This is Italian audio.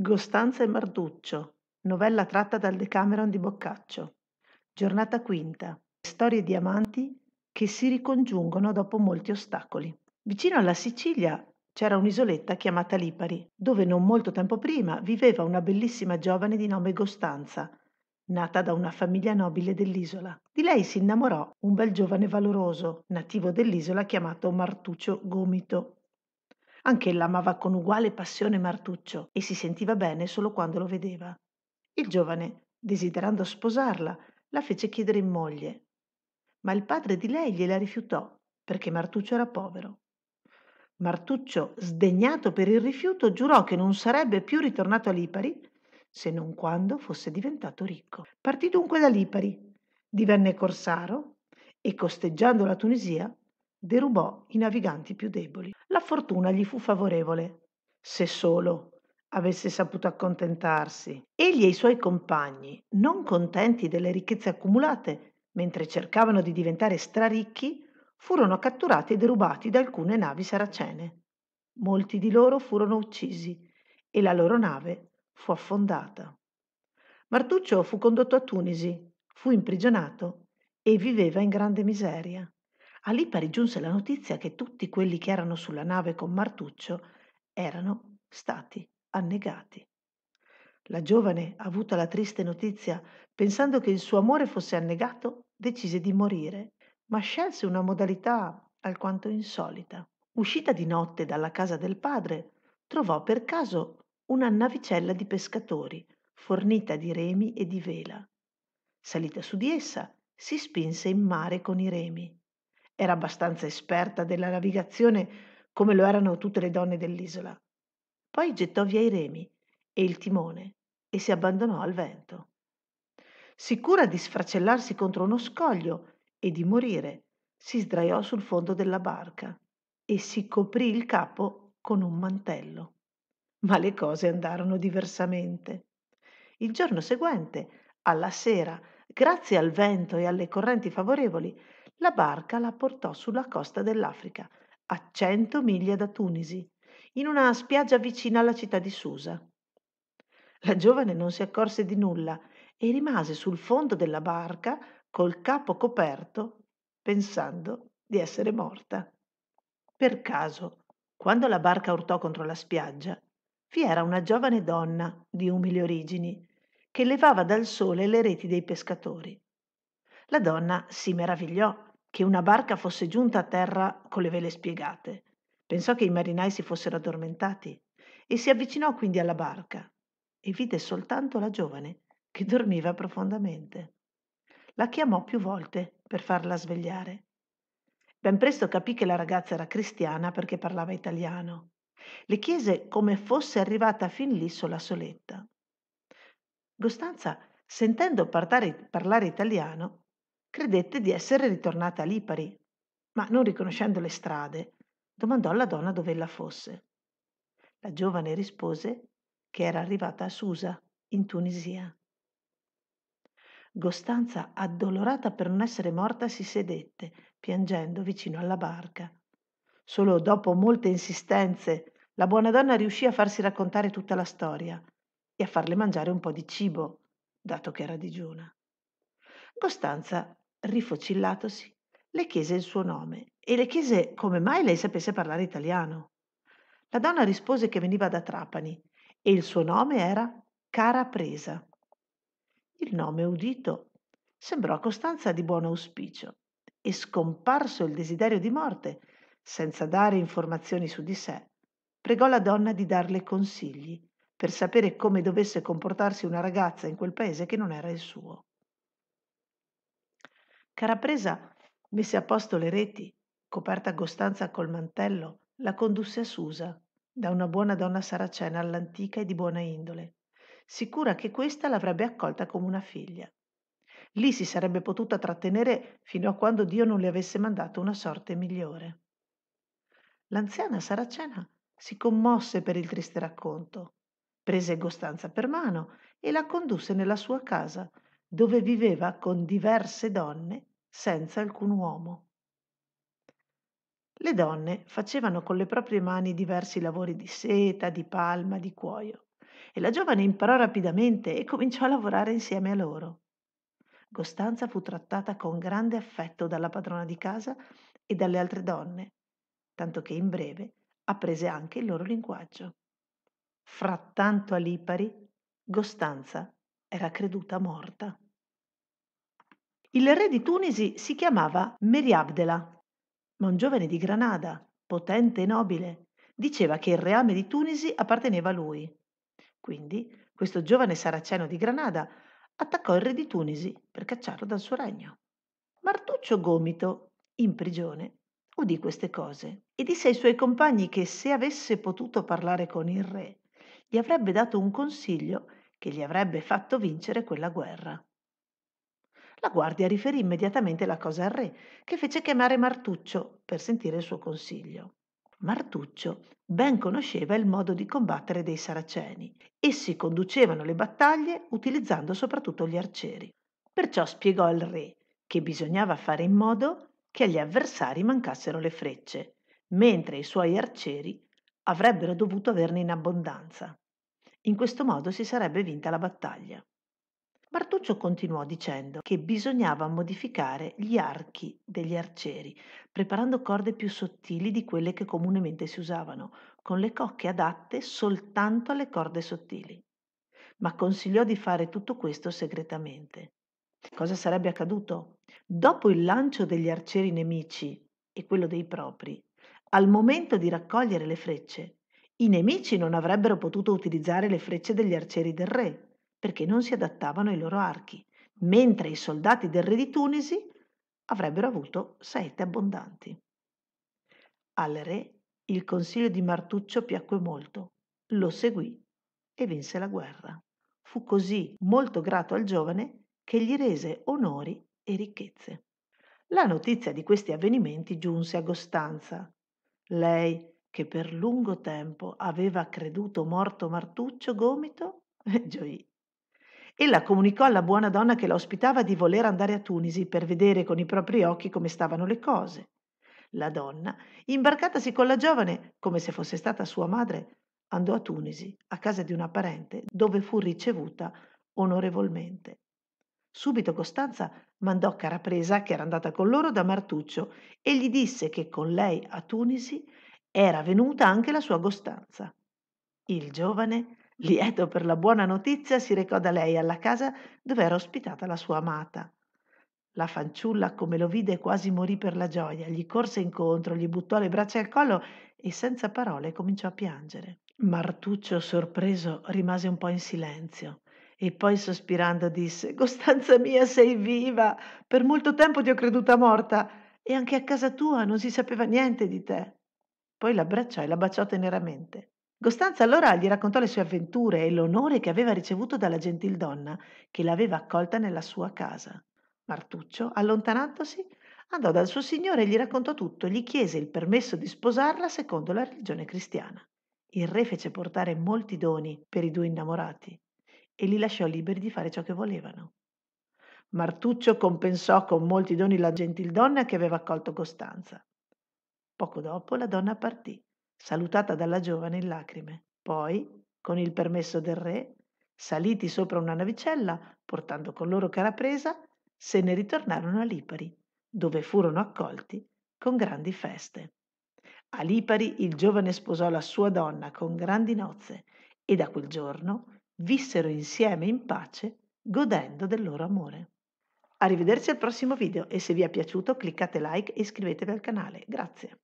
Costanza e Martuccio, novella tratta dal Decameron di Boccaccio. Giornata quinta. Storie di amanti che si ricongiungono dopo molti ostacoli. Vicino alla Sicilia c'era un'isoletta chiamata Lipari, dove non molto tempo prima viveva una bellissima giovane di nome Costanza, nata da una famiglia nobile dell'isola. Di lei si innamorò un bel giovane valoroso, nativo dell'isola chiamato Martuccio Gomito, Anch'ella amava con uguale passione Martuccio e si sentiva bene solo quando lo vedeva. Il giovane, desiderando sposarla, la fece chiedere in moglie, ma il padre di lei gliela rifiutò perché Martuccio era povero. Martuccio, sdegnato per il rifiuto, giurò che non sarebbe più ritornato a Lipari se non quando fosse diventato ricco. Partì dunque da Lipari, divenne corsaro e costeggiando la Tunisia derubò i naviganti più deboli. La fortuna gli fu favorevole, se solo avesse saputo accontentarsi. Egli e i suoi compagni, non contenti delle ricchezze accumulate, mentre cercavano di diventare straricchi, furono catturati e derubati da alcune navi saracene. Molti di loro furono uccisi e la loro nave fu affondata. Martuccio fu condotto a Tunisi, fu imprigionato e viveva in grande miseria. A Lipari giunse la notizia che tutti quelli che erano sulla nave con Martuccio erano stati annegati. La giovane, avuta la triste notizia, pensando che il suo amore fosse annegato, decise di morire, ma scelse una modalità alquanto insolita. Uscita di notte dalla casa del padre, trovò per caso una navicella di pescatori, fornita di remi e di vela. Salita su di essa, si spinse in mare con i remi. Era abbastanza esperta della navigazione come lo erano tutte le donne dell'isola. Poi gettò via i remi e il timone e si abbandonò al vento. Sicura di sfracellarsi contro uno scoglio e di morire, si sdraiò sul fondo della barca e si coprì il capo con un mantello. Ma le cose andarono diversamente. Il giorno seguente, alla sera, grazie al vento e alle correnti favorevoli, la barca la portò sulla costa dell'Africa, a cento miglia da Tunisi, in una spiaggia vicina alla città di Susa. La giovane non si accorse di nulla e rimase sul fondo della barca col capo coperto, pensando di essere morta. Per caso, quando la barca urtò contro la spiaggia, vi era una giovane donna di umili origini che levava dal sole le reti dei pescatori. La donna si meravigliò che una barca fosse giunta a terra con le vele spiegate. Pensò che i marinai si fossero addormentati e si avvicinò quindi alla barca e vide soltanto la giovane che dormiva profondamente. La chiamò più volte per farla svegliare. Ben presto capì che la ragazza era cristiana perché parlava italiano. Le chiese come fosse arrivata fin lì sola soletta. Costanza, sentendo parlare, parlare italiano, credette di essere ritornata a Lipari, ma non riconoscendo le strade, domandò alla donna dove ella fosse. La giovane rispose che era arrivata a Susa, in Tunisia. Costanza, addolorata per non essere morta, si sedette, piangendo, vicino alla barca. Solo dopo molte insistenze, la buona donna riuscì a farsi raccontare tutta la storia e a farle mangiare un po' di cibo, dato che era digiuna. Costanza rifocillatosi, le chiese il suo nome e le chiese come mai lei sapesse parlare italiano. La donna rispose che veniva da Trapani e il suo nome era Cara Presa. Il nome udito sembrò a Costanza di buon auspicio e scomparso il desiderio di morte, senza dare informazioni su di sé, pregò la donna di darle consigli per sapere come dovesse comportarsi una ragazza in quel paese che non era il suo ch'era presa mise a posto le reti coperta costanza col mantello la condusse a susa da una buona donna saracena all'antica e di buona indole sicura che questa l'avrebbe accolta come una figlia lì si sarebbe potuta trattenere fino a quando dio non le avesse mandato una sorte migliore l'anziana saracena si commosse per il triste racconto prese costanza per mano e la condusse nella sua casa dove viveva con diverse donne senza alcun uomo. Le donne facevano con le proprie mani diversi lavori di seta, di palma, di cuoio, e la giovane imparò rapidamente e cominciò a lavorare insieme a loro. Costanza fu trattata con grande affetto dalla padrona di casa e dalle altre donne, tanto che in breve apprese anche il loro linguaggio. Frattanto a Lipari, Costanza era creduta morta. Il re di Tunisi si chiamava Meriabdela, ma un giovane di Granada, potente e nobile, diceva che il reame di Tunisi apparteneva a lui. Quindi questo giovane saraceno di Granada attaccò il re di Tunisi per cacciarlo dal suo regno. Martuccio Gomito, in prigione, udì queste cose e disse ai suoi compagni che se avesse potuto parlare con il re, gli avrebbe dato un consiglio che gli avrebbe fatto vincere quella guerra la guardia riferì immediatamente la cosa al re, che fece chiamare Martuccio per sentire il suo consiglio. Martuccio ben conosceva il modo di combattere dei saraceni. Essi conducevano le battaglie utilizzando soprattutto gli arcieri. Perciò spiegò al re che bisognava fare in modo che agli avversari mancassero le frecce, mentre i suoi arcieri avrebbero dovuto averne in abbondanza. In questo modo si sarebbe vinta la battaglia. Bertuccio continuò dicendo che bisognava modificare gli archi degli arcieri, preparando corde più sottili di quelle che comunemente si usavano, con le cocche adatte soltanto alle corde sottili. Ma consigliò di fare tutto questo segretamente. Cosa sarebbe accaduto? Dopo il lancio degli arcieri nemici e quello dei propri, al momento di raccogliere le frecce, i nemici non avrebbero potuto utilizzare le frecce degli arcieri del re perché non si adattavano ai loro archi, mentre i soldati del re di Tunisi avrebbero avuto saette abbondanti. Al re il consiglio di Martuccio piacque molto, lo seguì e vinse la guerra. Fu così molto grato al giovane che gli rese onori e ricchezze. La notizia di questi avvenimenti giunse a Costanza. Lei, che per lungo tempo aveva creduto morto Martuccio Gomito, gioì Ella comunicò alla buona donna che la ospitava di voler andare a Tunisi per vedere con i propri occhi come stavano le cose. La donna, imbarcatasi con la giovane, come se fosse stata sua madre, andò a Tunisi, a casa di una parente, dove fu ricevuta onorevolmente. Subito Costanza mandò Carapresa, che era andata con loro, da Martuccio e gli disse che con lei a Tunisi era venuta anche la sua Costanza. Il giovane Lieto per la buona notizia, si recò da lei alla casa dove era ospitata la sua amata. La fanciulla, come lo vide, quasi morì per la gioia, gli corse incontro, gli buttò le braccia al collo e senza parole cominciò a piangere. Martuccio, sorpreso, rimase un po' in silenzio e poi sospirando disse: Costanza mia, sei viva! Per molto tempo ti ho creduta morta e anche a casa tua non si sapeva niente di te. Poi l'abbracciò e la baciò teneramente. Costanza allora gli raccontò le sue avventure e l'onore che aveva ricevuto dalla gentildonna che l'aveva accolta nella sua casa. Martuccio, allontanandosi, andò dal suo signore e gli raccontò tutto e gli chiese il permesso di sposarla secondo la religione cristiana. Il re fece portare molti doni per i due innamorati e li lasciò liberi di fare ciò che volevano. Martuccio compensò con molti doni la gentildonna che aveva accolto Costanza. Poco dopo la donna partì salutata dalla giovane in lacrime. Poi, con il permesso del re, saliti sopra una navicella, portando con loro cara se ne ritornarono a Lipari, dove furono accolti con grandi feste. A Lipari il giovane sposò la sua donna con grandi nozze e da quel giorno vissero insieme in pace, godendo del loro amore. Arrivederci al prossimo video e se vi è piaciuto cliccate like e iscrivetevi al canale. Grazie.